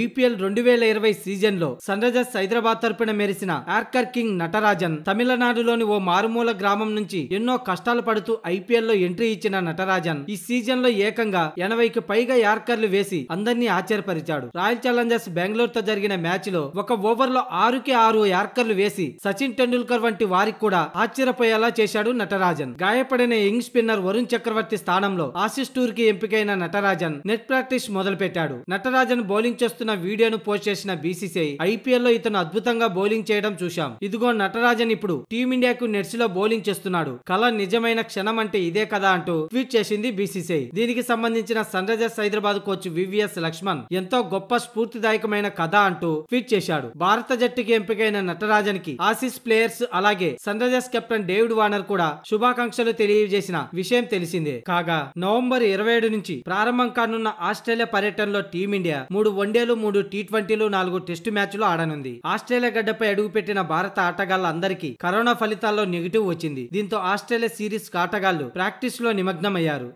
IPL రెండు వేల ఇరవై సీజన్లో సన్ రైజర్స్ హైదరాబాద్ తరపున మెరిసిన యార్కర్ కింగ్ నటరాజన్ తమిళనాడులోని ఓ మారుమూల గ్రామం నుంచి ఎన్నో కష్టాలు పడుతూ ఐపీఎల్లో ఎంట్రీ ఇచ్చిన నటరాజన్ ఈ సీజన్లో ఏకంగా ఎనభైకి పైగా యార్కర్లు వేసి అందరినీ ఆశ్చర్యపరిచాడు రాయల్ ఛాలెంజర్స్ బెంగళూరుతో జరిగిన మ్యాచ్లో ఒక ఓవర్లో ఆరుకి ఆరు యార్కర్లు వేసి సచిన్ టెండూల్కర్ వంటి వారికి కూడా ఆశ్చర్యపోయేలా చేశాడు నటరాజన్ గాయపడిన యంగ్ స్పిన్నర్ వరుణ్ చక్రవర్తి స్థానంలో ఆశిష్ టూర్ కి ఎంపికైన నటరాజన్ నెట్ ప్రాక్టీస్ మొదలుపెట్టాడు నటరాజన్ బౌలింగ్ చేస్తున్న వీడియోను పోస్ట్ చేసిన బీసీసీఐ లో ఇతను అద్భుతంగా బౌలింగ్ చేయడం చూశాం ఇదిగో నటరాజన్ ఇప్పుడు టీమిండియాకు నెట్స్ లో బౌలింగ్ చేస్తున్నాడు కళ నిజమైన క్షణం అంటే ఇదే కదా అంటూ ట్వీట్ చేసింది బీసీసీఐ దీనికి సంబంధించిన Sunrisers Hyderabad coach V V S Laxman ఎంతో గొప్ప స్ఫూర్తిదాయకమైన కథ అంటూ ట్వీట్ చేశాడు భారత జట్టుకి ఎంపికైన నటరాజన్ కి ఆసిస్ ప్లేయర్స్ అలాగే Sunrisers captain David Warner కూడా శుభాకాంక్షలు తెలియజేసిన విషయం తెలిసిందే కాగా నవంబర్ ఇరవై ఏడు నుంచి ప్రారంభం కానున్న ఆస్ట్రేలియా పర్యటనలో టీమిండియా మూడు వన్డే వన్డేలు మూడు టీ ట్వంటీలు నాలుగు టెస్టు మ్యాచ్లు ఆడనుంది ఆస్ట్రేలియా గడ్డపై అడుగుపెట్టిన భారత ఆటగాళ్లందరికీ కరోనా ఫలితాల్లో నెగిటివ్ వచ్చింది దీంతో ఆస్ట్రేలియా సిరీస్ ఆటగాళ్లు ప్రాక్టీస్ లో నిమగ్నమయ్యారు